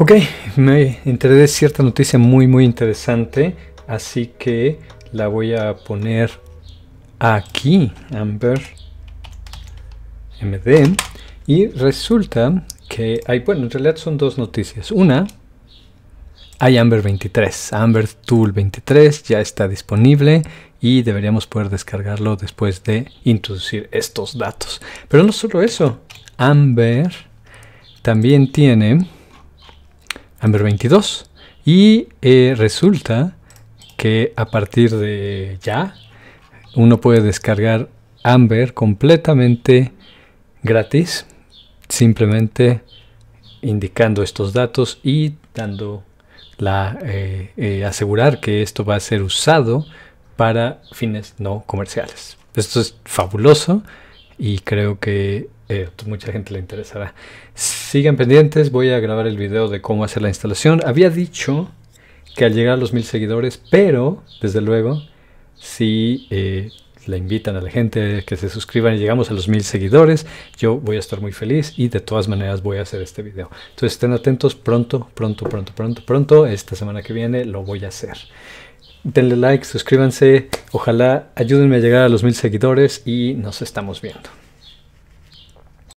Ok, me enteré de cierta noticia muy muy interesante, así que la voy a poner aquí, Amber MD, y resulta que hay, bueno, en realidad son dos noticias. Una, hay Amber 23, Amber Tool 23 ya está disponible y deberíamos poder descargarlo después de introducir estos datos. Pero no solo eso, Amber también tiene Amber 22. Y eh, resulta que a partir de ya uno puede descargar Amber completamente gratis, simplemente indicando estos datos y dando la eh, eh, asegurar que esto va a ser usado para fines no comerciales. Esto es fabuloso y creo que mucha gente le interesará. Sigan pendientes, voy a grabar el video de cómo hacer la instalación. Había dicho que al llegar a los mil seguidores, pero desde luego, si eh, le invitan a la gente que se suscriban y llegamos a los mil seguidores, yo voy a estar muy feliz y de todas maneras voy a hacer este video. Entonces estén atentos pronto, pronto, pronto, pronto, pronto. Esta semana que viene lo voy a hacer. Denle like, suscríbanse, ojalá ayúdenme a llegar a los mil seguidores y nos estamos viendo.